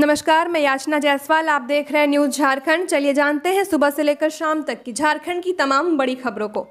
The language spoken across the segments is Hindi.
नमस्कार मैं याचना जायसवाल आप देख रहे हैं न्यूज झारखंड चलिए जानते हैं सुबह से लेकर शाम तक की झारखंड की तमाम बड़ी खबरों को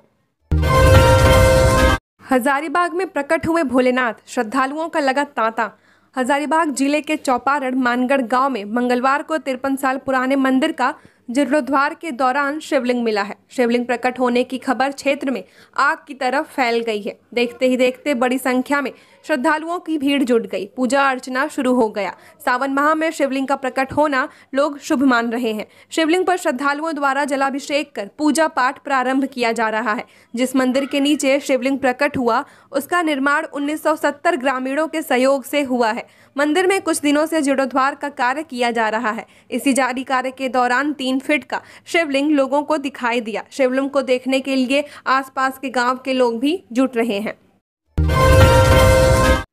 हजारीबाग में प्रकट हुए भोलेनाथ श्रद्धालुओं का लगा तांता हजारीबाग जिले के चौपारण मानगढ़ गांव में मंगलवार को तिरपन साल पुराने मंदिर का जीर्णोद्वार के दौरान शिवलिंग मिला है शिवलिंग प्रकट होने की खबर क्षेत्र में आग की तरफ फैल गई है देखते ही देखते बड़ी संख्या में श्रद्धालुओं की भीड़ जुट गई पूजा अर्चना शुरू हो गया सावन माह में शिवलिंग का प्रकट होना लोग शुभ मान रहे हैं शिवलिंग पर श्रद्धालुओं द्वारा जलाभिषेक कर पूजा पाठ प्रारंभ किया जा रहा है जिस मंदिर के नीचे शिवलिंग प्रकट हुआ उसका निर्माण 1970 ग्रामीणों के सहयोग से हुआ है मंदिर में कुछ दिनों से जीर्णोद्वार का कार्य किया जा रहा है इसी जारी कार्य के दौरान तीन फिट का शिवलिंग लोगों को दिखाई दिया शिवलिंग को देखने के लिए आसपास के गांव के लोग भी जुट रहे हैं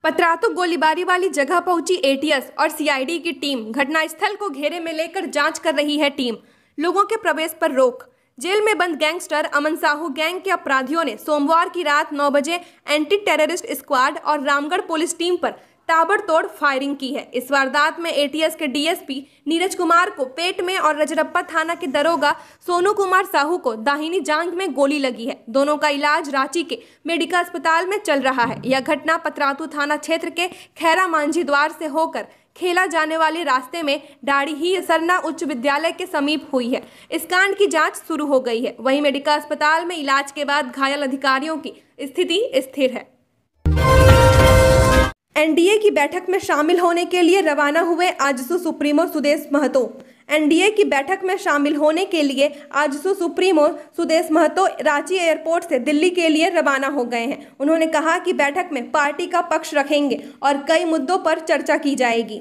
पतरातु गोलीबारी वाली जगह पहुंची एटीएस और सीआईडी की टीम घटनास्थल को घेरे में लेकर जांच कर रही है टीम लोगों के प्रवेश पर रोक जेल में बंद गैंगस्टर अमन साहू गैंग के अपराधियों ने सोमवार की रात 9 बजे एंटी टेररिस्ट स्क्वाड और रामगढ़ पुलिस टीम पर ताबड़तोड़ फायरिंग की है इस वारदात में एटीएस के डीएसपी नीरज कुमार को पेट में और रजरप्पा थाना के दरोगा सोनू कुमार साहू को दाहिनी जांग में गोली लगी है दोनों का इलाज रांची के मेडिकल अस्पताल में चल रहा है यह घटना पतरातू थाना क्षेत्र के खैरा मांझी द्वार से होकर खेला जाने वाले रास्ते में डाड़ी ही सरना उच्च विद्यालय के समीप हुई है इस कांड की जांच शुरू हो गई है वहीं मेडिकल अस्पताल में इलाज के बाद घायल अधिकारियों की स्थिति स्थिर है एनडीए की बैठक में शामिल होने के लिए रवाना हुए आजसू सुप्रीमो सुदेश महतो एनडीए की बैठक में शामिल होने के लिए आजसू सुप्रीमो सुदेश महतो रांची एयरपोर्ट से दिल्ली के लिए रवाना हो गए हैं उन्होंने कहा कि बैठक में पार्टी का पक्ष रखेंगे और कई मुद्दों पर चर्चा की जाएगी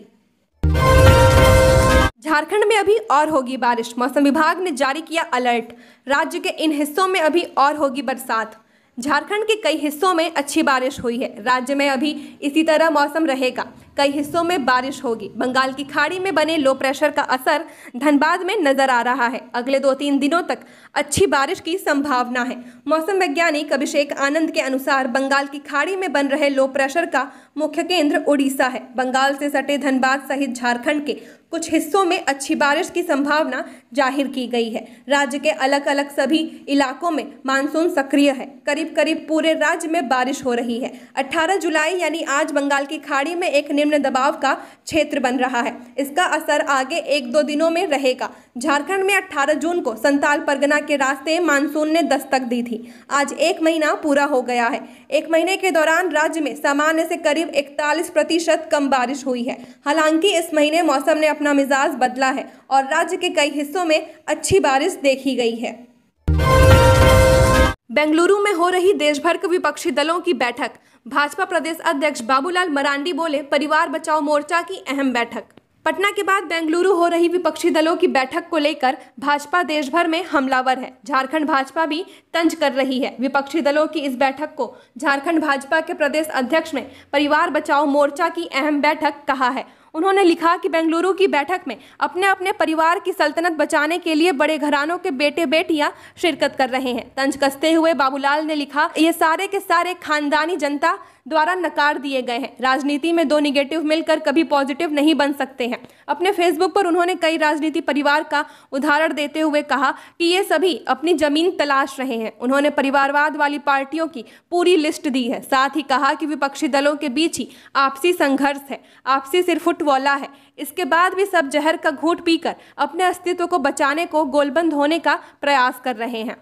झारखंड में अभी और होगी बारिश मौसम विभाग ने जारी किया अलर्ट राज्य के इन हिस्सों में अभी और होगी बरसात झारखंड के कई हिस्सों में अच्छी बारिश हुई है राज्य में अभी इसी तरह मौसम रहेगा कई हिस्सों में बारिश होगी बंगाल की खाड़ी में बने लो प्रेशर का असर धनबाद में नजर आ रहा है अगले दो तीन दिनों तक अच्छी बारिश की संभावना है मौसम वैज्ञानिक अभिषेक आनंद के अनुसार बंगाल की खाड़ी में बन रहे लो प्रेशर का मुख्य केंद्र उड़ीसा है बंगाल से सटे धनबाद सहित झारखंड के कुछ हिस्सों में अच्छी बारिश की संभावना जाहिर की गई है राज्य के अलग अलग सभी इलाकों में मानसून सक्रिय है करीब करीब पूरे राज्य में बारिश हो रही है 18 जुलाई यानी आज बंगाल की खाड़ी में एक निम्न दबाव का क्षेत्र बन रहा है इसका असर आगे एक दो दिनों में रहेगा झारखंड में 18 जून को संताल परगना के रास्ते मानसून ने दस्तक दी थी आज एक महीना पूरा हो गया है एक महीने के दौरान राज्य में सामान्य से करीब इकतालीस प्रतिशत कम बारिश हुई है हालांकि इस महीने मौसम ने अपना मिजाज बदला है और राज्य के कई हिस्सों में अच्छी बारिश देखी गई है बेंगलुरु में हो रही देश भर के विपक्षी दलों की बैठक भाजपा प्रदेश अध्यक्ष बाबूलाल मरांडी बोले परिवार बचाओ मोर्चा की अहम बैठक पटना के बाद बेंगलुरु हो रही विपक्षी दलों की बैठक को लेकर भाजपा देश भर में हमलावर है झारखंड भाजपा भी तंज कर रही है विपक्षी दलों की इस बैठक को झारखंड भाजपा के प्रदेश अध्यक्ष ने परिवार बचाओ मोर्चा की अहम बैठक कहा है उन्होंने लिखा कि बेंगलुरु की बैठक में अपने अपने परिवार की सल्तनत बचाने के लिए बड़े घरानों के बेटे बेटियां शिरकत कर रहे हैं तंज कसते हुए बाबूलाल ने लिखा ये सारे के सारे खानदानी जनता द्वारा नकार दिए गए हैं राजनीति में दो निगेटिव मिलकर कभी पॉजिटिव नहीं बन सकते हैं अपने फेसबुक पर उन्होंने कई राजनीति परिवार का उदाहरण देते हुए कहा कि ये सभी अपनी जमीन तलाश रहे हैं उन्होंने परिवारवाद वाली पार्टियों की पूरी लिस्ट दी है साथ ही कहा कि विपक्षी दलों के बीच ही आपसी संघर्ष है आपसी सिर्फ फुटवॉला है इसके बाद भी सब जहर का घूट पीकर अपने अस्तित्व को बचाने को गोलबंद होने का प्रयास कर रहे हैं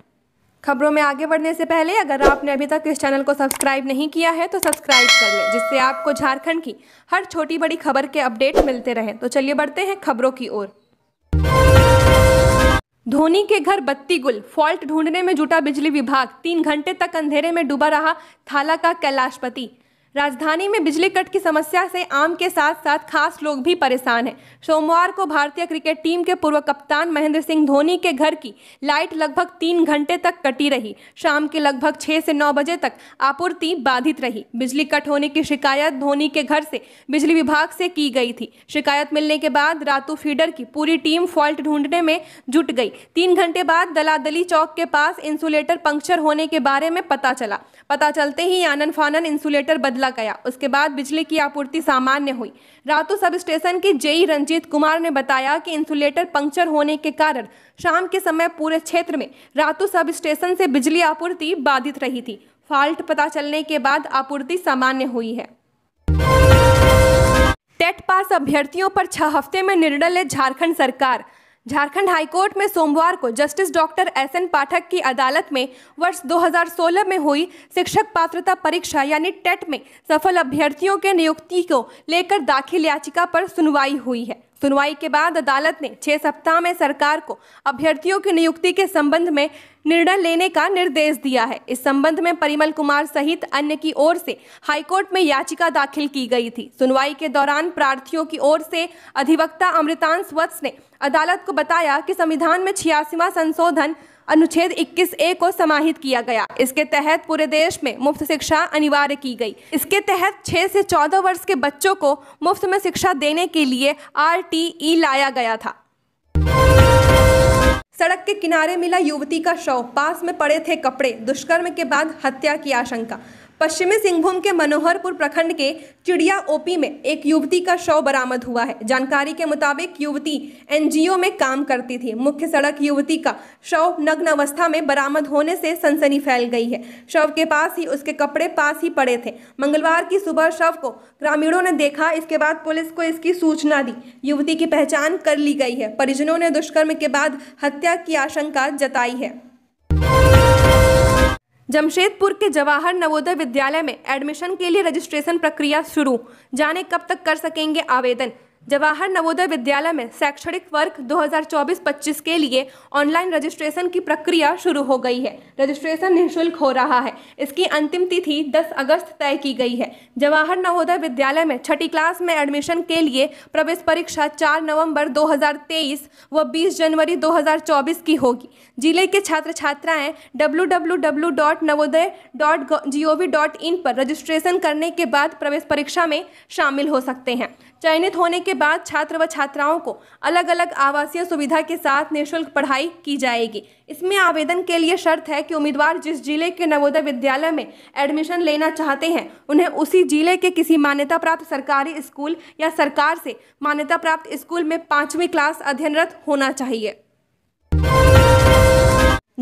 खबरों में आगे बढ़ने से पहले अगर आपने अभी तक इस चैनल को सब्सक्राइब नहीं किया है तो सब्सक्राइब कर लें जिससे आपको झारखंड की हर छोटी बड़ी खबर के अपडेट मिलते रहें तो चलिए बढ़ते हैं खबरों की ओर धोनी के घर बत्ती गुल फॉल्ट ढूंढने में जुटा बिजली विभाग तीन घंटे तक अंधेरे में डूबा रहा थाला का कैलाशपति राजधानी में बिजली कट की समस्या से आम के साथ साथ खास लोग भी परेशान हैं सोमवार को भारतीय क्रिकेट टीम के पूर्व कप्तान महेंद्र सिंह धोनी के घर की लाइट लगभग तीन घंटे तक कटी रही शाम के लगभग छः से नौ बजे तक आपूर्ति बाधित रही बिजली कट होने की शिकायत धोनी के घर से बिजली विभाग से की गई थी शिकायत मिलने के बाद रातू फीडर की पूरी टीम फॉल्ट ढूंढने में जुट गई तीन घंटे बाद दलादली चौक के पास इंसुलेटर पंक्चर होने के बारे में पता चला पता चलते ही आनन फानन इंसुलेटर बदल बदला गया उसके बाद बिजली की आपूर्ति सामान्य हुई रातों सब स्टेशन के जेई रंजीत कुमार ने बताया कि इंसुलेटर पंक्चर होने के कारण शाम के समय पूरे क्षेत्र में रातों सब स्टेशन से बिजली आपूर्ति बाधित रही थी फॉल्ट पता चलने के बाद आपूर्ति सामान्य हुई है टेट पास अभ्यर्थियों पर छह हफ्ते में निर्णय ले झारखंड सरकार झारखंड हाईकोर्ट में सोमवार को justice doctor S N Pathak की अदालत में वर्ष 2016 में हुई शिक्षक पात्रता परीक्षा यानी टेट में सफल अभ्यर्थियों के नियुक्ति को लेकर दाखिल याचिका पर सुनवाई हुई है सुनवाई के बाद अदालत ने छह सप्ताह में सरकार को अभ्यर्थियों की नियुक्ति के संबंध में निर्णय लेने का निर्देश दिया है इस संबंध में परिमल कुमार सहित अन्य की ओर से हाईकोर्ट में याचिका दाखिल की गई थी सुनवाई के दौरान प्रार्थियों की ओर से अधिवक्ता अमृतांश वत्स ने अदालत को बताया कि संविधान में छियासीवा संशोधन अनुच्छेद 21 ए को समाहित किया गया इसके तहत पूरे देश में मुफ्त शिक्षा अनिवार्य की गई इसके तहत 6 से 14 वर्ष के बच्चों को मुफ्त में शिक्षा देने के लिए आर लाया गया था सड़क के किनारे मिला युवती का शव पास में पड़े थे कपड़े दुष्कर्म के बाद हत्या की आशंका पश्चिमी सिंहभूम के मनोहरपुर प्रखंड के चिड़िया ओपी में एक युवती का शव बरामद हुआ है जानकारी के मुताबिक युवती एनजीओ में काम करती थी मुख्य सड़क युवती का शव नग्न अवस्था में बरामद होने से सनसनी फैल गई है शव के पास ही उसके कपड़े पास ही पड़े थे मंगलवार की सुबह शव को ग्रामीणों ने देखा इसके बाद पुलिस को इसकी सूचना दी युवती की पहचान कर ली गई है परिजनों ने दुष्कर्म के बाद हत्या की आशंका जताई है जमशेदपुर के जवाहर नवोदय विद्यालय में एडमिशन के लिए रजिस्ट्रेशन प्रक्रिया शुरू जाने कब तक कर सकेंगे आवेदन जवाहर नवोदय विद्यालय में शैक्षणिक वर्ग 2024-25 के लिए ऑनलाइन रजिस्ट्रेशन की प्रक्रिया शुरू हो गई है रजिस्ट्रेशन निःशुल्क हो रहा है इसकी अंतिम तिथि 10 अगस्त तय की गई है जवाहर नवोदय विद्यालय में छठी क्लास में एडमिशन के लिए प्रवेश परीक्षा 4 नवंबर 2023 व 20 जनवरी 2024 की होगी जिले के छात्र छात्राएँ डब्ल्यू पर रजिस्ट्रेशन करने के बाद प्रवेश परीक्षा में शामिल हो सकते हैं चयनित होने के बाद छात्र व छात्राओं को अलग अलग आवासीय सुविधा के साथ निःशुल्क पढ़ाई की जाएगी इसमें आवेदन के लिए शर्त है कि उम्मीदवार जिस जिले के नवोदय विद्यालय में एडमिशन लेना चाहते हैं उन्हें उसी जिले के किसी मान्यता प्राप्त सरकारी स्कूल या सरकार से मान्यता प्राप्त स्कूल में पाँचवीं क्लास अध्ययनरत होना चाहिए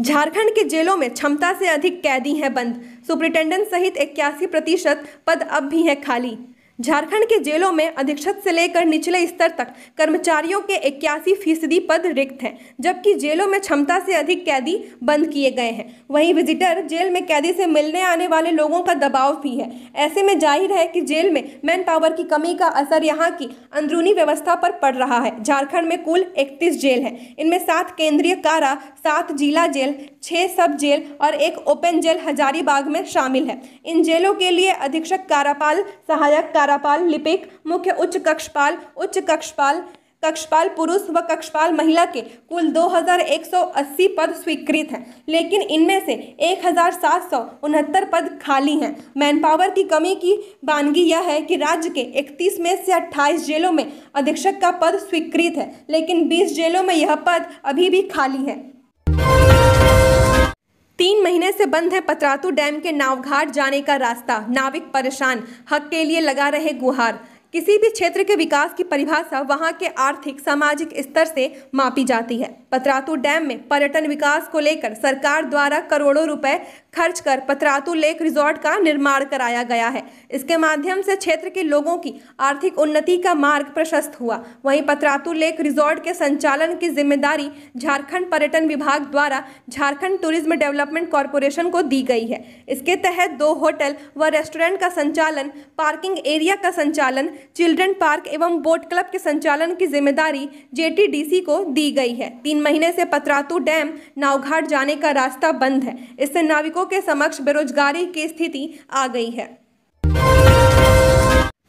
झारखंड के जेलों में क्षमता से अधिक कैदी हैं बंद सुप्रिटेंडेंट सहित इक्यासी प्रतिशत पद अब भी हैं खाली झारखंड के जेलों में अधीक्षक से लेकर निचले स्तर तक कर्मचारियों के इक्यासी फीसदी पद रिक्त हैं जबकि जेलों में क्षमता से अधिक कैदी बंद किए गए हैं वहीं विजिटर जेल में कैदी से मिलने आने वाले लोगों का दबाव भी है ऐसे में जाहिर है कि जेल में मैन पावर की कमी का असर यहाँ की अंदरूनी व्यवस्था पर पड़ रहा है झारखंड में कुल इकतीस जेल हैं इनमें सात केंद्रीय कारा सात जिला जेल छः सब जेल और एक ओपन जेल हजारीबाग में शामिल है इन जेलों के लिए अधीक्षक कारापाल सहायक कारा पारापाल लिपिक मुख्य उच्च कक्षपाल उच्च कक्षपाल कक्षपाल पुरुष व कक्षपाल महिला के कुल 2,180 पद स्वीकृत हैं लेकिन इनमें से एक पद खाली हैं मैन पावर की कमी की बानगी यह है कि राज्य के 31 में से 28 जेलों में अधीक्षक का पद स्वीकृत है लेकिन 20 जेलों में यह पद अभी भी खाली है तीन महीने से बंद है पतरातू डैम के नावघाट जाने का रास्ता नाविक परेशान हक के लिए लगा रहे गुहार किसी भी क्षेत्र के विकास की परिभाषा वहां के आर्थिक सामाजिक स्तर से मापी जाती है पतरातू डैम में पर्यटन विकास को लेकर सरकार द्वारा करोड़ों रुपए खर्च कर पतरातू लेक रिजॉर्ट का निर्माण कराया गया है इसके माध्यम से क्षेत्र के लोगों की आर्थिक उन्नति का मार्ग प्रशस्त हुआ वहीं पतरातू लेक रिजॉर्ट के संचालन की जिम्मेदारी झारखंड पर्यटन विभाग द्वारा झारखंड टूरिज्म डेवलपमेंट कॉरपोरेशन को दी गई है इसके तहत दो होटल व रेस्टोरेंट का संचालन पार्किंग एरिया का संचालन चिल्ड्रन पार्क एवं बोट क्लब के संचालन की जिम्मेदारी जेटीडीसी को दी गई है तीन महीने से पतरातु डैम नावघाट जाने का रास्ता बंद है इससे नाविकों के समक्ष बेरोजगारी की स्थिति आ गई है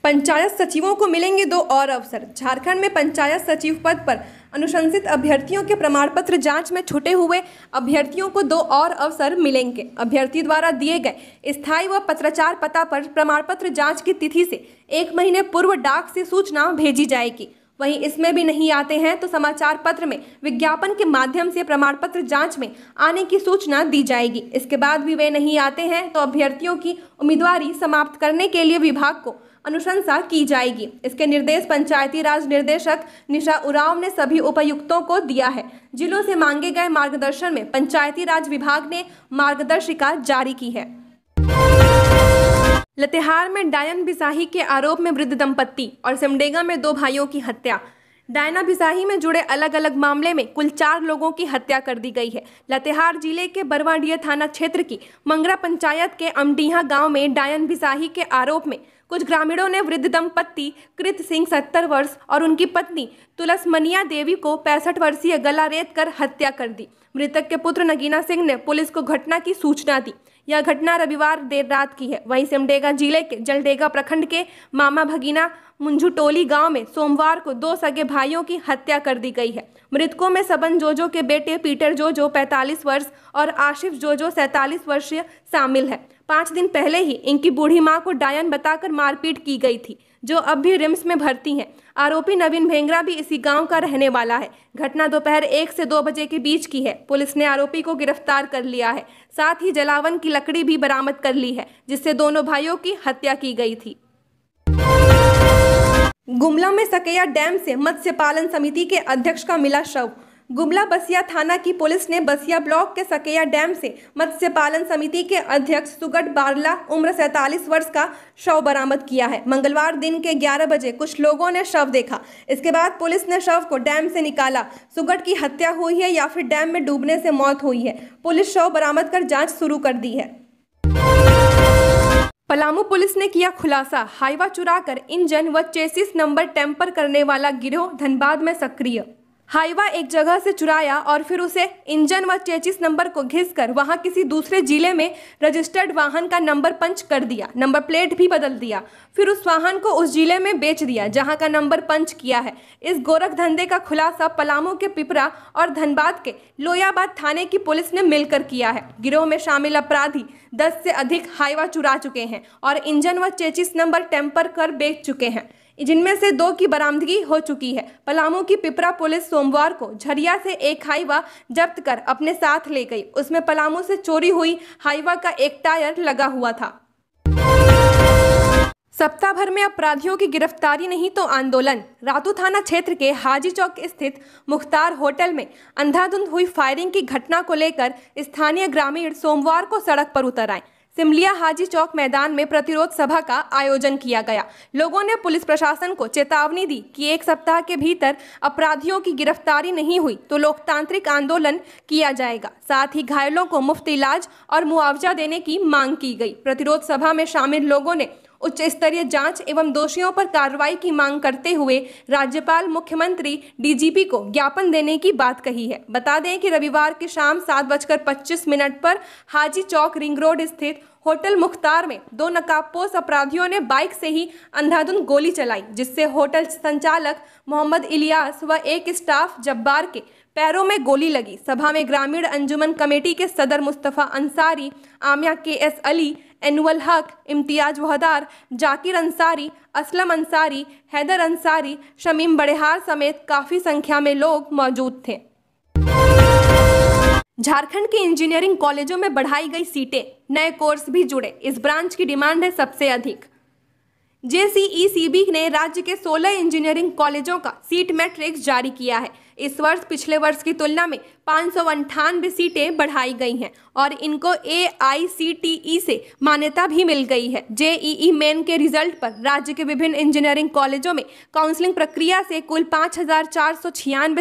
पंचायत सचिवों को मिलेंगे दो और अवसर झारखंड में पंचायत सचिव पद पर अनुशंसित अभ्यर्थियों के प्रमाण पत्र जांच में छूटे हुए अभ्यर्थियों को दो और अवसर मिलेंगे अभ्यर्थी द्वारा दिए गए स्थायी व पत्राचार पता पर प्रमाण पत्र जांच की तिथि से एक महीने पूर्व डाक से सूचना भेजी जाएगी वहीं इसमें भी नहीं आते हैं तो समाचार पत्र में विज्ञापन के माध्यम से प्रमाण पत्र जांच में आने की सूचना दी जाएगी इसके बाद भी वे नहीं आते हैं तो अभ्यर्थियों की उम्मीदवारी समाप्त करने के लिए विभाग को अनुशंसा की जाएगी इसके निर्देश पंचायती राज निर्देशक निशा उराव ने सभी उपायुक्तों को दिया है जिलों से मांगे गए मार्गदर्शन में पंचायती राज विभाग ने मार्गदर्शिका जारी की है लतेहार में डायन बिसाही के आरोप में वृद्ध दंपत्ति और सिमडेगा में दो भाइयों की हत्या डायना बिसाही में जुड़े अलग अलग मामले में कुल चार लोगों की हत्या कर दी गई है लतेहार जिले के बरवाडीह थाना क्षेत्र की मंगरा पंचायत के अमडीहा गांव में डायन बिसाही के आरोप में कुछ ग्रामीणों ने वृद्ध दंपत्ति कृत सिंह सत्तर वर्ष और उनकी पत्नी तुलसमनिया देवी को पैंसठ वर्षीय गला रेत कर हत्या कर दी मृतक के पुत्र नगीना सिंह ने पुलिस को घटना की सूचना दी यह घटना रविवार देर रात की है वहीं सिमडेगा जिले के जलडेगा प्रखंड के मामा भगीना मुंझुटोली गांव में सोमवार को दो सगे भाइयों की हत्या कर दी गई है मृतकों में सबन जोजो के बेटे पीटर जोजो 45 वर्ष और आशिफ जोजो 47 वर्षीय शामिल है पाँच दिन पहले ही इनकी बूढ़ी माँ को डायन बताकर मारपीट की गई थी जो अब भी रिम्स में भर्ती हैं आरोपी नवीन भेंगरा भी इसी गांव का रहने वाला है घटना दोपहर एक से दो बजे के बीच की है पुलिस ने आरोपी को गिरफ्तार कर लिया है साथ ही जलावन की लकड़ी भी बरामद कर ली है जिससे दोनों भाइयों की हत्या की गई थी गुमला में सकेया डैम से मत्स्य पालन समिति के अध्यक्ष का मिला शव गुमला बसिया थाना की पुलिस ने बसिया ब्लॉक के सकेया डैम से मत्स्य पालन समिति के अध्यक्ष सुगट बारला उम्र सैतालीस वर्ष का शव बरामद किया है मंगलवार दिन के 11 बजे कुछ लोगों ने शव देखा इसके बाद पुलिस ने शव को डैम से निकाला सुगट की हत्या हुई है या फिर डैम में डूबने से मौत हुई है पुलिस शव बरामद कर जाँच शुरू कर दी है पलामू पुलिस ने किया खुलासा हाईवा कर इंजन व चेसिस नंबर टेम्पर करने वाला गिरोह धनबाद में सक्रिय हाइवा एक जगह से चुराया और फिर उसे इंजन व चेचिस नंबर को घिसकर वहां किसी दूसरे जिले में रजिस्टर्ड वाहन का नंबर पंच कर दिया नंबर प्लेट भी बदल दिया फिर उस वाहन को उस जिले में बेच दिया जहां का नंबर पंच किया है इस गोरख धंधे का खुलासा पलामू के पिपरा और धनबाद के लोयाबाद थाने की पुलिस ने मिलकर किया है गिरोह में शामिल अपराधी दस से अधिक हाईवा चुरा चुके हैं और इंजन व चेचिस नंबर टेम्पर कर बेच चुके हैं जिनमें से दो की बरामदगी हो चुकी है पलामू की पिपरा पुलिस सोमवार को झरिया से एक हाईवा जब्त कर अपने साथ ले गई उसमें पलामू से चोरी हुई हाईवा का एक टायर लगा हुआ था सप्ताह भर में अपराधियों की गिरफ्तारी नहीं तो आंदोलन रातू थाना क्षेत्र के हाजी चौक स्थित मुख्तार होटल में अंधाधुंध हुई फायरिंग की घटना को लेकर स्थानीय ग्रामीण सोमवार को सड़क पर उतर आए सिमलिया हाजी चौक मैदान में प्रतिरोध सभा का आयोजन किया गया लोगों ने पुलिस प्रशासन को चेतावनी दी कि एक सप्ताह के भीतर अपराधियों की गिरफ्तारी नहीं हुई तो लोकतांत्रिक आंदोलन किया जाएगा साथ ही घायलों को मुफ्त इलाज और मुआवजा देने की मांग की गई प्रतिरोध सभा में शामिल लोगों ने उच्च स्तरीय जांच एवं दोषियों पर कार्रवाई की मांग करते हुए राज्यपाल मुख्यमंत्री डीजीपी को ज्ञापन देने की बात कही है बता दें कि रविवार की शाम सात बजकर पच्चीस मिनट पर हाजी चौक रिंग रोड स्थित होटल मुख्तार में दो नकाबपोश अपराधियों ने बाइक से ही अंधाधुंध गोली चलाई जिससे होटल संचालक मोहम्मद इलियास व एक स्टाफ जब्बार के पैरों में गोली लगी सभा में ग्रामीण अंजुमन कमेटी के सदर मुस्तफ़ा अंसारी आमिया के एस अली एनुअल हक इम्तियाज वहदार जाकिर अंसारी असलम अंसारी हैदर अंसारी शमीम बड़ेहार समेत काफ़ी संख्या में लोग मौजूद थे झारखंड के इंजीनियरिंग कॉलेजों में बढ़ाई गई सीटें नए कोर्स भी जुड़े इस ब्रांच की डिमांड है सबसे अधिक जेसीईसीबी ने राज्य के 16 इंजीनियरिंग कॉलेजों का सीट मैट्रिक्स जारी किया है इस वर्ष पिछले वर्ष की तुलना में पाँच सीटें बढ़ाई गई हैं और इनको ए e से मान्यता भी मिल गई है ई e e मेन के रिजल्ट पर राज्य के विभिन्न इंजीनियरिंग कॉलेजों में काउंसलिंग प्रक्रिया से कुल पाँच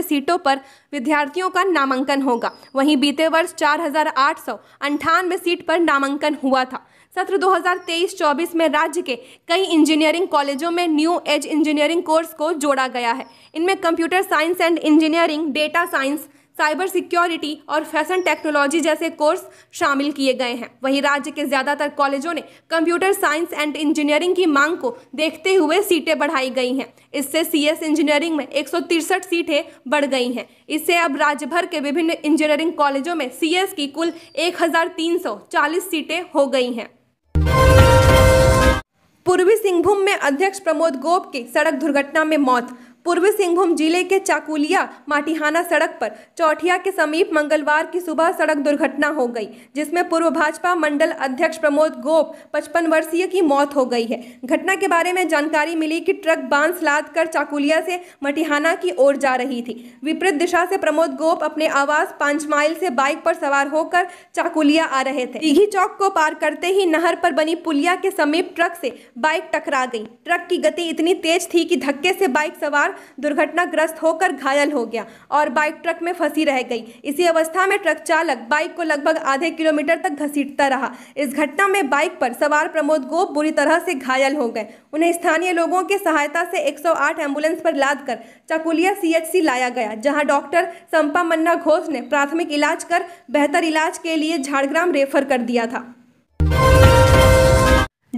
सीटों पर विद्यार्थियों का नामांकन होगा वहीं बीते वर्ष चार सीट पर नामांकन हुआ था सत्र 2023-24 में राज्य के कई इंजीनियरिंग कॉलेजों में न्यू एज इंजीनियरिंग कोर्स को जोड़ा गया है इनमें computer science and engineering data science cyber security और फैशन टेक्नोलॉजी जैसे कोर्स शामिल किए गए हैं वहीं राज्य के ज़्यादातर कॉलेजों ने कंप्यूटर साइंस एंड इंजीनियरिंग की मांग को देखते हुए सीटें बढ़ाई गई हैं इससे सीएस इंजीनियरिंग में एक सीटें बढ़ गई हैं इससे अब राज्य भर के विभिन्न इंजीनियरिंग कॉलेजों में सीएस की कुल एक सीटें हो गई हैं पूर्वी सिंहभूम में अध्यक्ष प्रमोद गोप की सड़क दुर्घटना में मौत पूर्वी सिंहभूम जिले के चाकुलिया माटिहाना सड़क पर चौटिया के समीप मंगलवार की सुबह सड़क दुर्घटना हो गई जिसमें पूर्व भाजपा मंडल अध्यक्ष प्रमोद गोप पचपन वर्षीय की मौत हो गई है घटना के बारे में जानकारी मिली कि ट्रक बांस लाद कर चाकुलिया से मटिहाना की ओर जा रही थी विपरीत दिशा से प्रमोद गोप अपने आवास पांच माइल से बाइक पर सवार होकर चाकुलिया आ रहे थे दीघी चौक को पार करते ही नहर पर बनी पुलिया के समीप ट्रक से बाइक टकरा गई ट्रक की गति इतनी तेज थी कि धक्के से बाइक सवार कार दुर्घटनाग्रस्त होकर घायल हो गया और बाइक ट्रक में फंसी रह गई इसी अवस्था में ट्रक चालक बाइक को लगभग आधे किलोमीटर तक घसीटता रहा इस घटना में बाइक पर सवार प्रमोद गोप बुरी तरह से घायल हो गए उन्हें स्थानीय लोगों की सहायता से 108 एम्बुलेंस पर लाद कर चकुलिया सीएचसी लाया गया जहां डॉक्टर संपा मन्ना घोष ने प्राथमिक इलाज कर बेहतर इलाज के लिए झाड़ग्राम रेफर कर दिया था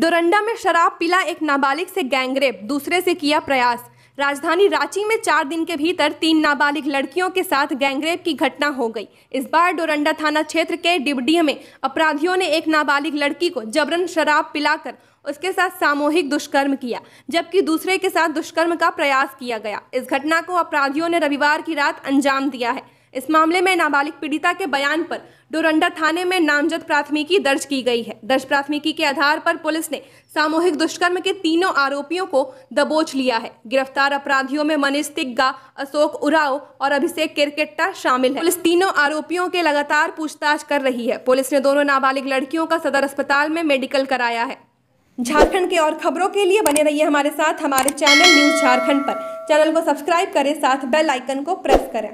डोरंडा में शराब पिला एक नाबालिग से गैंगरेप दूसरे से किया प्रयास राजधानी रांची में चार दिन के भीतर तीन नाबालिग लड़कियों के साथ गैंगरेप की घटना हो गई इस बार डोरंडा थाना क्षेत्र के डिबडीह में अपराधियों ने एक नाबालिग लड़की को जबरन शराब पिलाकर उसके साथ सामूहिक दुष्कर्म किया जबकि दूसरे के साथ दुष्कर्म का प्रयास किया गया इस घटना को अपराधियों ने रविवार की रात अंजाम दिया है इस मामले में नाबालिग पीड़िता के बयान पर डोरंडा थाने में नामजद प्राथमिकी दर्ज की गई है दर्ज प्राथमिकी के आधार पर पुलिस ने सामूहिक दुष्कर्म के तीनों आरोपियों को दबोच लिया है गिरफ्तार अपराधियों में मनीष तिग्गा अशोक उराव और अभिषेक किरकेट्टा शामिल है पुलिस तीनों आरोपियों के लगातार पूछताछ कर रही है पुलिस ने दोनों नाबालिग लड़कियों का सदर अस्पताल में मेडिकल कराया है झारखंड के और खबरों के लिए बने रहिए हमारे साथ हमारे चैनल न्यूज झारखंड पर चैनल को सब्सक्राइब करें साथ बेल आइकन को प्रेस करें